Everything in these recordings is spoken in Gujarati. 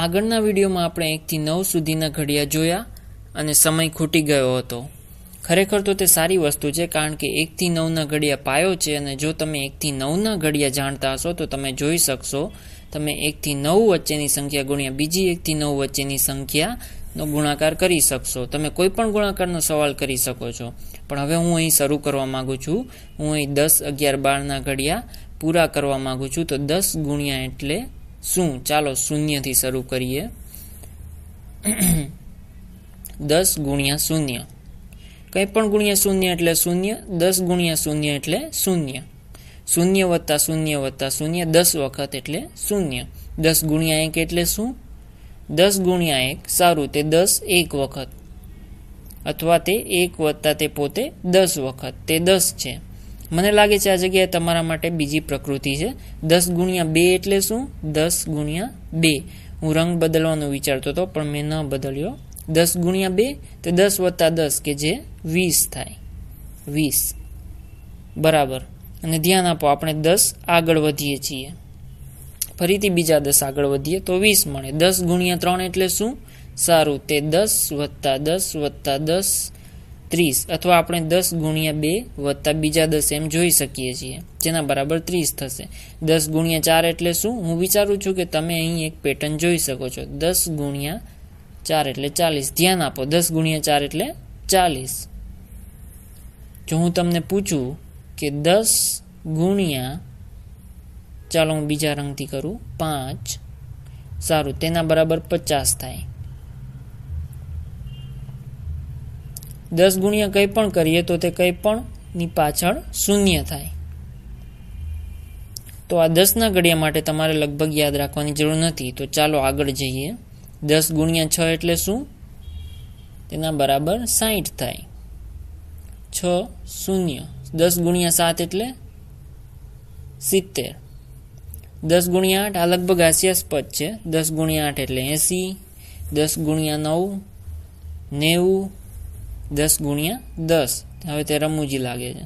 આગળના વિડીયોમાં આપણે એકથી નવ સુધીના ઘડિયા જોયા અને સમય ખૂટી ગયો હતો ખરેખર તો તે સારી વસ્તુ છે કારણ કે એકથી નવના ઘડિયા પાયો છે અને જો તમે એકથી નવના ઘડિયા જાણતા હશો તો તમે જોઈ શકશો તમે એકથી નવ વચ્ચેની સંખ્યા ગુણ્યા બીજી એકથી નવ વચ્ચેની સંખ્યાનો ગુણાકાર કરી શકશો તમે કોઈ પણ ગુણાકારનો સવાલ કરી શકો છો પણ હવે હું અહીં શરૂ કરવા માગું છું હું અહીં દસ અગિયાર બારના ઘડિયા પૂરા કરવા માગું છું તો દસ ગુણ્યા એટલે શું ચાલો શૂન્યથી શરૂ કરીએ દસ ગુણ્યા શૂન્ય કંઈ પણ ગુણ્યા શૂન્ય એટલે શૂન્ય દસ ગુણ્યા શૂન્ય એટલે શૂન્ય શૂન્ય વત્તા શૂન્ય વત્તા શૂન્ય દસ વખત એટલે શૂન્ય દસ ગુણ્યા એક એટલે શું દસ ગુણ્યા એક સારું તે દસ એક વખત અથવા તે એક વત્તા તે પોતે દસ વખત તે દસ છે મને લાગે છે આ જગ્યાએ તમારા માટે બીજી પ્રકૃતિ છે દસ ગુણ્યા બે એટલે શું દસ ગુણ્યા બે હું રંગ બદલવાનો વિચારતો હતો પણ મેં ન બદલ્યો દસ ગુણ્યા બે તો દસ વત્તા દસ કે જે વીસ થાય વીસ બરાબર અને ધ્યાન આપો આપણે દસ આગળ વધીએ છીએ ફરીથી બીજા દસ આગળ વધીએ તો વીસ મળે દસ ગુણ્યા ત્રણ એટલે શું સારું તે દસ વત્તા દસ વત્તા દસ ત્રીસ અથવા આપણે દસ ગુણ્યા બે વત્તા બીજા દસ એમ જોઈ શકીએ છીએ જેના બરાબર ત્રીસ થશે દસ ગુણ્યા ચાર એટલે શું હું વિચારું છું કે તમે અહીં એક પેટર્ન જોઈ શકો છો દસ ગુણ્યા ચાર એટલે ચાલીસ ધ્યાન આપો દસ ગુણ્યા ચાર એટલે ચાલીસ જો હું તમને પૂછું કે દસ ગુણ્યા ચાલો હું બીજા રંગથી કરું પાંચ સારું તેના બરાબર પચાસ થાય દસ ગુણ્યા કંઈ પણ કરીએ તો તે કંઈ પણની પાછળ શૂન્ય થાય તો આ દસના ઘડિયા માટે તમારે લગભગ યાદ રાખવાની જરૂર નથી તો ચાલો આગળ જઈએ દસ ગુણ્યા છ એટલે શું તેના બરાબર સાઠ થાય છ શૂન્ય દસ ગુણ્યા સાત એટલે સિત્તેર દસ ગુણ્યા આઠ આ લગભગ હાસ્યાસ્પદ છે દસ ગુણ્યા આઠ એટલે એંસી દસ ગુણ્યા નવ નેવું દસ ગુણ્યા દસ હવે તે રમૂજી લાગે છે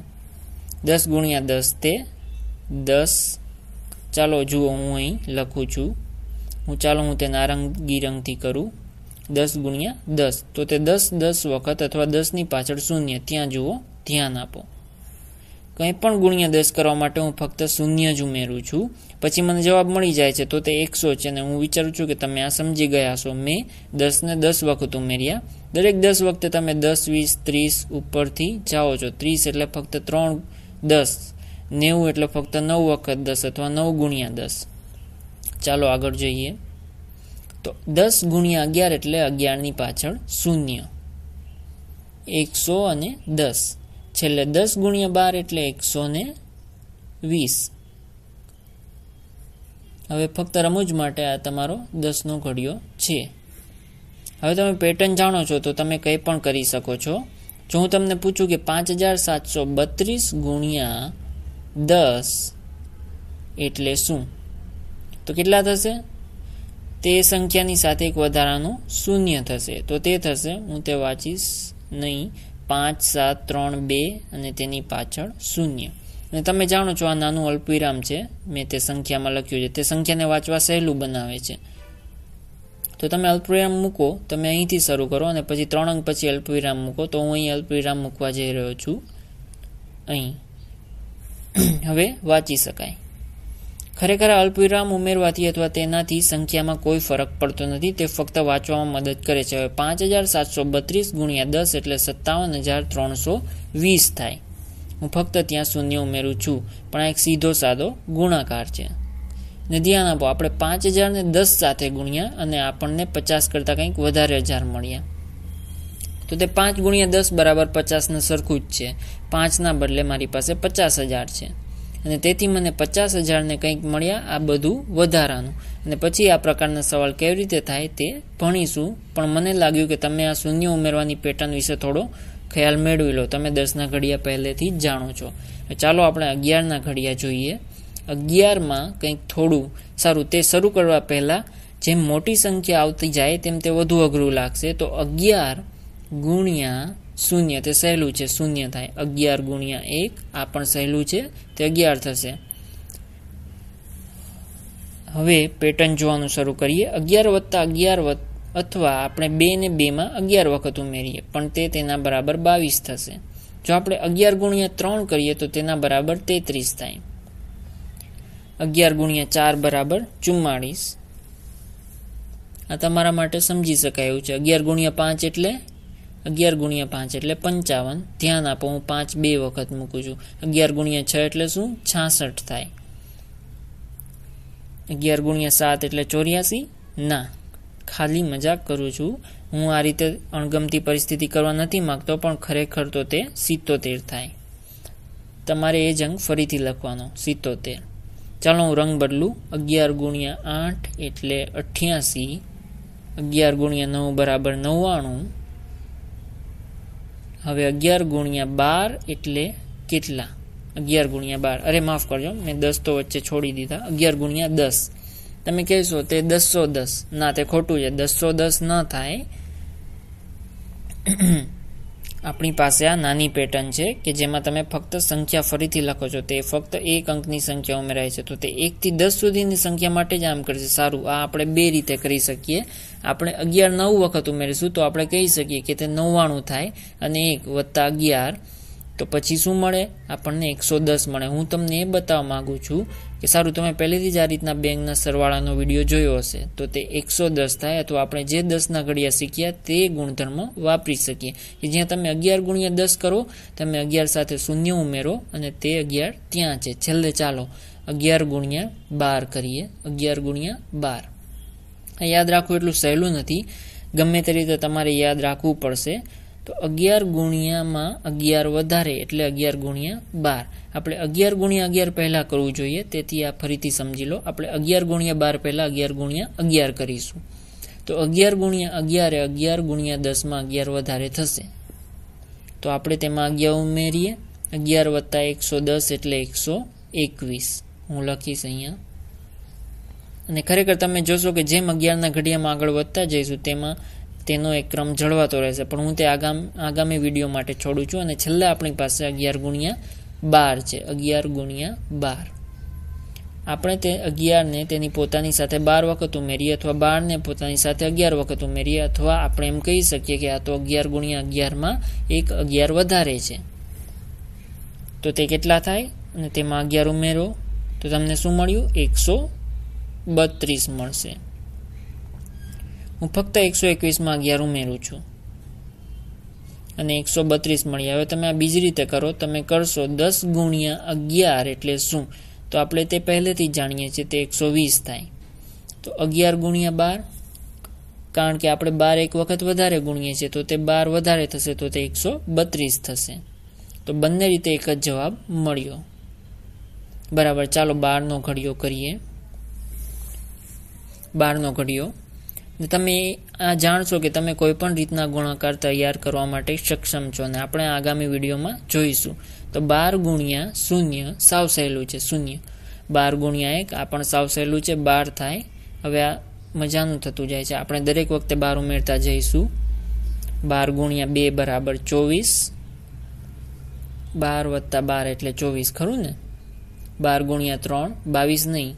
દસ ગુણ્યા દસ તે દસ ચાલો જુઓ હું અહીં લખું છું હું ચાલો હું તે નારંગી રંગથી કરું દસ ગુણ્યા દસ તો તે દસ દસ વખત અથવા દસની પાછળ શૂન્ય ત્યાં જુઓ ધ્યાન આપો કંઈ પણ ગુણ્યા દસ કરવા માટે હું ફક્ત શૂન્ય જ ઉમેરું છું પછી મને જવાબ મળી જાય છે તો તે એકસો છે અને હું વિચારું છું કે તમે આ સમજી ગયા છો મેં દસને દસ વખત ઉમેર્યા દરેક દસ વખતે તમે દસ વીસ ત્રીસ ઉપરથી જાઓ છો ત્રીસ એટલે ફક્ત ત્રણ દસ નેવું એટલે ફક્ત નવ વખત દસ અથવા નવ ગુણ્યા દસ ચાલો આગળ જોઈએ તો દસ ગુણ્યા અગિયાર એટલે અગિયારની પાછળ શૂન્ય એકસો અને દસ છેલ્લે દસ ગુણ્યા બાર એટલે એકસો ને વીસ હવે ફક્ત રમૂજ માટે આ તમારો દસનો ઘડિયો છે હવે તમે પેટર્ન જાણો છો તો તમે કંઈ પણ કરી શકો છો જો હું તમને પૂછું કે પાંચ હજાર સાતસો બત્રીસ ગુણ્યા દસ એટલે શું તો કેટલા થશે તે સંખ્યાની સાથે એક વધારાનું શૂન્ય થશે તો તે થશે હું તે વાંચીશ નહીં પાંચ સાત ત્રણ બે અને તેની પાછળ શૂન્ય અને તમે જાણો છો આ નાનું અલ્પવિરામ છે મેં તે સંખ્યામાં લખ્યું છે તે સંખ્યાને વાંચવા સહેલું બનાવે છે તો તમે અલ્પવિરામ મૂકો તમે અહીંથી શરૂ કરો અને પછી ત્રણ અંક પછી અલ્પવિરામ મૂકો તો હું અહીં અલ્પવિરામ મૂકવા જઈ રહ્યો છું અહીં હવે વાંચી શકાય ખરેખર અલ્પવિરામ ઉમેરવાથી અથવા તેનાથી સંખ્યામાં કોઈ ફરક પડતો નથી તે ફક્ત વાંચવામાં મદદ કરે છે હવે પાંચ હજાર સાતસો બત્રીસ ગુણ્યા દસ એટલે સત્તાવન હજાર ત્રણસો વીસ થાય હું ફક્ત ત્યાં શૂન્ય ઉમેરું છું પણ આ એક સીધો સાદો ગુણાકાર છે ને ધ્યાન આપો આપણે પાંચ હજારને દસ સાથે ગુણ્યા અને આપણને પચાસ કરતાં કંઈક વધારે હજાર મળ્યા તો તે પાંચ ગુણ્યા દસ બરાબર પચાસને સરખું જ છે પાંચના બદલે મારી પાસે પચાસ હજાર છે અને તેથી મને પચાસ હજારને કંઈક મળ્યા આ બધું વધારાનું અને પછી આ પ્રકારના સવાલ કેવી રીતે થાય તે ભણીશું પણ મને લાગ્યું કે તમે આ શૂન્ય ઉમેરવાની પેટર્ન વિશે થોડો ખ્યાલ મેળવી લો તમે દસના ઘડિયા પહેલેથી જ જાણો છો ચાલો આપણે અગિયારના ઘડિયા જોઈએ અગિયારમાં કંઈક થોડું સારું તે શરૂ કરવા પહેલાં જેમ મોટી સંખ્યા આવતી જાય તેમ તે વધુ અઘરું લાગશે તો અગિયાર ગુણ્યા શૂન્ય તે સહેલું છે શૂન્ય થાય અગિયાર ગુણ્યા એક આ પણ સહેલું છે તે અગિયાર થશે હવે પેટર્ન જોવાનું શરૂ કરીએ અગિયાર વત્તા અગિયાર અથવા આપણે બે ને બેમાં અગિયાર વખત ઉમેરીએ પણ તે તેના બરાબર બાવીસ થશે જો આપણે અગિયાર ગુણ્યા ત્રણ કરીએ તો તેના બરાબર તેત્રીસ થાય અગિયાર ગુણ્યા ચાર બરાબર ચુમ્માળીસ આ તમારા માટે સમજી શકાય એવું છે અગિયાર ગુણ્યા પાંચ એટલે અગિયાર ગુણ્યા પાંચ એટલે પંચાવન ધ્યાન આપો હું પાંચ બે વખત મૂકું છું અગિયાર ગુણ્યા છ એટલે શું છાસઠ થાય અગિયાર ગુણ્યા સાત એટલે ચોર્યાસી ના ખાલી મજાક કરું છું હું આ રીતે અણગમતી પરિસ્થિતિ કરવા નથી માગતો પણ ખરેખર તો તે સિત્તોતેર થાય તમારે એ જંગ ફરીથી લખવાનો સિત્તોતેર ચાલો હું રંગ બદલું અગિયાર ગુણ્યા આઠ એટલે અઠ્યાસી અગિયાર ગુણ્યા નવ બરાબર નવ્વાણું હવે અગિયાર ગુણ્યા બાર એટલે કેટલા અગિયાર ગુણ્યા બાર અરે માફ કરજો મેં દસ તો વચ્ચે છોડી દીધા અગિયાર ગુણ્યા દસ તમે કહેશો તે દસો દસ ના તે ખોટું છે દસો દસ ન થાય આપણી પાસે આ નાની પેટર્ન છે કે જેમાં તમે ફક્ત સંખ્યા ફરીથી લખો છો તે ફક્ત એક અંકની સંખ્યા ઉમેરાય છે તો તે એકથી દસ સુધીની સંખ્યા માટે જ આમ કરશે સારું આ આપણે બે રીતે કરી શકીએ આપણે અગિયાર નવ વખત ઉમેરીશું તો આપણે કહી શકીએ કે તે નવ્વાણું થાય અને એક વત્તા અગિયાર તો પછી શું મળે આપણને એકસો દસ મળે હું તમને એ બતાવવા માગું છું કે સારું તમે પહેલેથી જ આ રીતના બેંકના સરવાળાનો વિડીયો જોયો હશે તો તે એકસો દસ થાય અથવા આપણે જે દસના ઘડિયા શીખ્યા તે ગુણધર્મ વાપરી શકીએ કે જ્યાં તમે અગિયાર ગુણ્યા દસ કરો તમે અગિયાર સાથે શૂન્ય ઉમેરો અને તે અગિયાર ત્યાં છે છેલ્લે ચાલો અગિયાર ગુણ્યા બાર કરીએ અગિયાર ગુણ્યા બાર યાદ રાખવું એટલું સહેલું નથી ગમે તે રીતે તમારે યાદ રાખવું પડશે તો અગિયાર ગુણ્યામાં અગિયાર વધારે એટલે અગિયાર ગુણ્યા બાર આપણે અગિયાર ગુણ્યા અગિયાર પહેલાં કરવું જોઈએ તેથી આ ફરીથી સમજી લો આપણે અગિયાર ગુણ્યા બાર પહેલાં અગિયાર ગુણ્યા અગિયાર કરીશું તો અગિયાર ગુણ્યા અગિયારે અગિયાર ગુણ્યા દસમાં અગિયાર વધારે થશે તો આપણે તેમાં અગિયાર ઉમેરીએ અગિયાર વત્તા એકસો દસ એટલે એકસો એકવીસ હું લખીશ અહીંયા અને ખરેખર તમે જોશો કે જેમ અગિયારના ઘડિયામાં આગળ વધતા જઈશું તેમાં તેનો એક ક્રમ જળવાતો રહેશે પણ હું તે આગામ આગામી વિડીયો માટે છોડું છું અને છેલ્લે આપણી પાસે અગિયાર ગુણ્યા બાર છે અગિયાર ગુણ્યા બાર આપણે તે અગિયારને તેની પોતાની સાથે બાર વખત ઉમેરીએ અથવા બારને પોતાની સાથે અગિયાર વખત ઉમેરીએ અથવા આપણે એમ કહી શકીએ કે આ તો અગિયાર ગુણ્યા અગિયારમાં એક અગિયાર વધારે છે તો તે કેટલા થાય અને તેમાં અગિયાર ઉમેરો તો તમને શું મળ્યું એકસો બત્રીસ મળશે હું ફક્ત એકસો એકવીસમાં અગિયાર ઉમેરું છું અને એકસો બત્રીસ મળી હવે તમે આ બીજી રીતે કરો તમે કરશો દસ ગુણ્યા અગિયાર એટલે શું તો આપણે તે પહેલેથી જાણીએ છીએ તે એકસો વીસ થાય તો અગિયાર ગુણ્યા બાર કારણ કે આપણે બાર એક વખત વધારે ગુણીએ છીએ તો તે બાર વધારે થશે તો તે એકસો બત્રીસ થશે તો બંને રીતે એક જ જવાબ મળ્યો બરાબર ચાલો બારનો ઘડિયો કરીએ બારનો ઘડિયો તમે આ જાણશો કે તમે કોઈપણ રીતના ગુણાકાર તૈયાર કરવા માટે સક્ષમ છો અને આપણે આગામી વિડીયોમાં જોઈશું તો બાર ગુણ્યા શૂન્ય સાવ સહેલું છે શૂન્ય બાર ગુણ્યા એક આ પણ સાવ સહેલું છે બાર થાય હવે આ મજાનું થતું જાય છે આપણે દરેક વખતે બાર ઉમેરતા જઈશું બાર ગુણ્યા બે બરાબર ચોવીસ બાર વત્તા બાર એટલે ચોવીસ ખરું ને બાર ગુણ્યા ત્રણ બાવીસ નહીં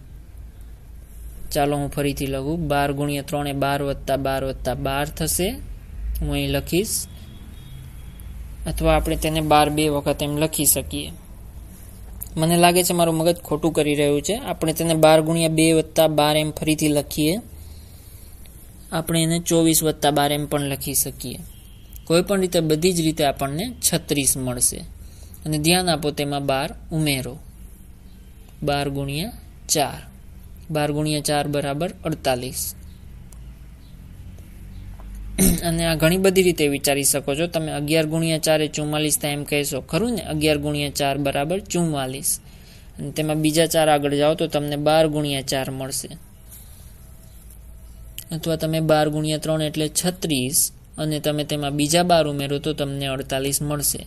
ચાલો હું ફરીથી લખું બાર ગુણ્યા ત્રણે બાર વત્તા બાર વત્તા બાર થશે હું અહીં લખીશ અથવા આપણે તેને બાર બે વખત એમ લખી શકીએ મને લાગે છે મારું મગજ ખોટું કરી રહ્યું છે આપણે તેને બાર ગુણ્યા બે વત્તા બાર એમ ફરીથી લખીએ આપણે એને ચોવીસ વત્તા બાર એમ પણ લખી શકીએ કોઈપણ રીતે બધી જ રીતે આપણને છત્રીસ મળશે અને ધ્યાન આપો તેમાં બાર ઉમેરો બાર ગુણ્યા ચાર બાર ગુણ્યા ચાર બરાબર અડતાલીસ અને આ ઘણી બધી રીતે વિચારી શકો છો તમે અગિયાર ગુણ્યા ચારે ચુમ્માલીસ થાય એમ કહેશો ખરું ને અગિયાર ગુણ્યા ચાર બરાબર ચુમ્માલીસ અને તેમાં બીજા ચાર આગળ જાઓ તો તમને બાર ગુણ્યા ચાર મળશે અથવા તમે બાર ગુણ્યા ત્રણ એટલે છત્રીસ અને તમે તેમાં બીજા બાર ઉમેરો તો તમને અડતાલીસ મળશે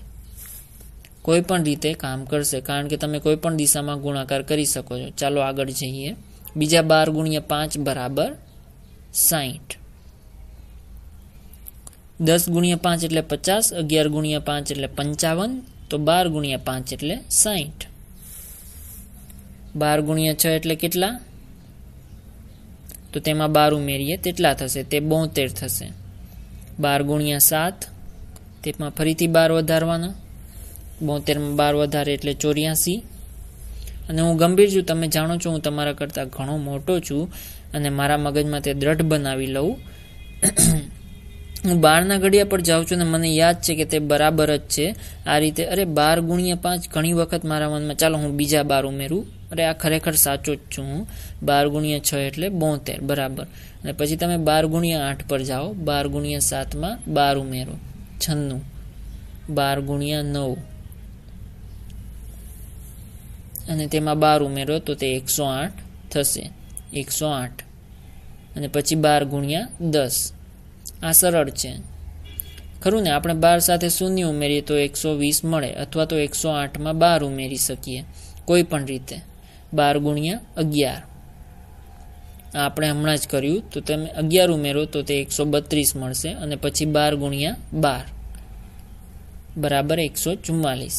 કોઈ પણ રીતે કામ કરશે કારણ કે તમે કોઈ પણ દિશામાં ગુણાકાર કરી શકો છો ચાલો આગળ જઈએ બીજા બાર ગુણ્યા પાંચ બરાબર સાહીઠ દસ ગુણ્યા પાંચ એટલે પચાસ અગિયાર ગુણ્યા પાંચ એટલે પંચાવન તો બાર ગુણ્યા પાંચ એટલે સાહીઠ બાર ગુણ્યા છ એટલે કેટલા તો તેમાં બાર ઉમેરીએ તેટલા થશે તે બોતેર થશે બાર ગુણ્યા સાત તેમાં ફરીથી બાર વધારવાના બોતેરમાં બાર વધારે એટલે ચોર્યાસી અને હું ગંભીર છું તમે જાણો છો હું તમારા કરતાં ઘણો મોટો છું અને મારા મગજમાં તે દ્રઢ બનાવી લઉં હું બારના ઘડિયા પર જાઉં છું અને મને યાદ છે કે તે બરાબર જ છે આ રીતે અરે બાર ગુણ્યા પાંચ ઘણી વખત મારા મનમાં ચાલો હું બીજા બાર ઉમેરું અરે આ ખરેખર સાચો જ છું હું બાર ગુણ્યા છ એટલે બોતેર બરાબર અને પછી તમે બાર ગુણ્યા આઠ પર જાઓ બાર ગુણ્યા સાતમાં બાર ઉમેરો છન્નું બાર ગુણ્યા નવ અને તેમાં બાર ઉમેરો તો તે એકસો આઠ થશે એકસો આઠ અને પછી બાર ગુણ્યા દસ આ સરળ છે ખરું ને આપણે બાર સાથે શૂન્ય ઉમેરીએ તો એકસો વીસ મળે અથવા તો એકસો આઠમાં બાર ઉમેરી શકીએ કોઈ પણ રીતે બાર ગુણ્યા અગિયાર આ આપણે હમણાં જ કર્યું તો તમે અગિયાર ઉમેરો તો તે એકસો બત્રીસ મળશે અને પછી બાર ગુણ્યા બાર બરાબર એકસો ચુમ્માલીસ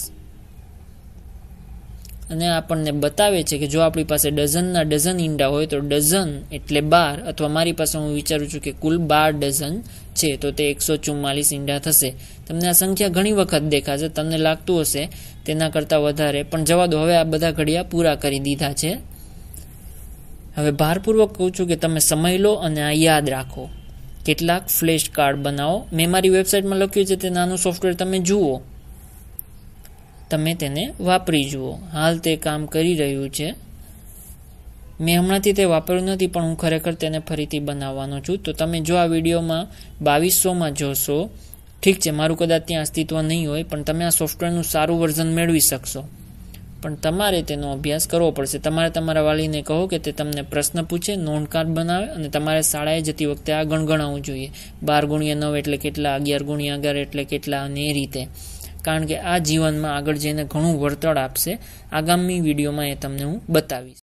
અને આપણને બતાવે છે કે જો આપણી પાસે ડઝનના ડઝન ઈંડા હોય તો ડઝન એટલે બાર અથવા મારી પાસે હું વિચારું છું કે કુલ બાર ડઝન છે તો તે એકસો ચુમ્માલીસ ઈંડા થશે તમને આ સંખ્યા ઘણી વખત દેખાશે તમને લાગતું હશે તેના કરતાં વધારે પણ જવા દો હવે આ બધા ઘડિયા પૂરા કરી દીધા છે હવે ભારપૂર્વક કહું છું કે તમે સમય લો અને આ યાદ રાખો કેટલાક ફ્લેશ કાર્ડ બનાવો મેં મારી વેબસાઇટમાં લખ્યું છે તે નાનું સોફ્ટવેર તમે જુઓ તમે તેને વાપરી જુઓ હાલ તે કામ કરી રહ્યું છે મેં હમણાંથી તે વાપર્યું નથી પણ હું ખરેખર તેને ફરીથી બનાવવાનો છું તો તમે જો આ વિડીયોમાં બાવીસોમાં જોશો ઠીક છે મારું કદાચ ત્યાં અસ્તિત્વ નહીં હોય પણ તમે આ સોફ્ટવેરનું સારું વર્ઝન મેળવી શકશો પણ તમારે તેનો અભ્યાસ કરવો પડશે તમારે તમારા વાલીને કહો કે તે તમને પ્રશ્ન પૂછે નોંધકાર્ડ બનાવે અને તમારે શાળાએ જતી વખતે આ ગણગણાવવું જોઈએ બાર ગુણ્યા નવ એટલે કેટલા અગિયાર ગુણ્યા અગિયાર એટલે કેટલા અને એ રીતે કારણ કે આ જીવનમાં આગળ જઈને ઘણું વળતર આપશે આગામી વિડીયોમાં એ તમને હું બતાવીશ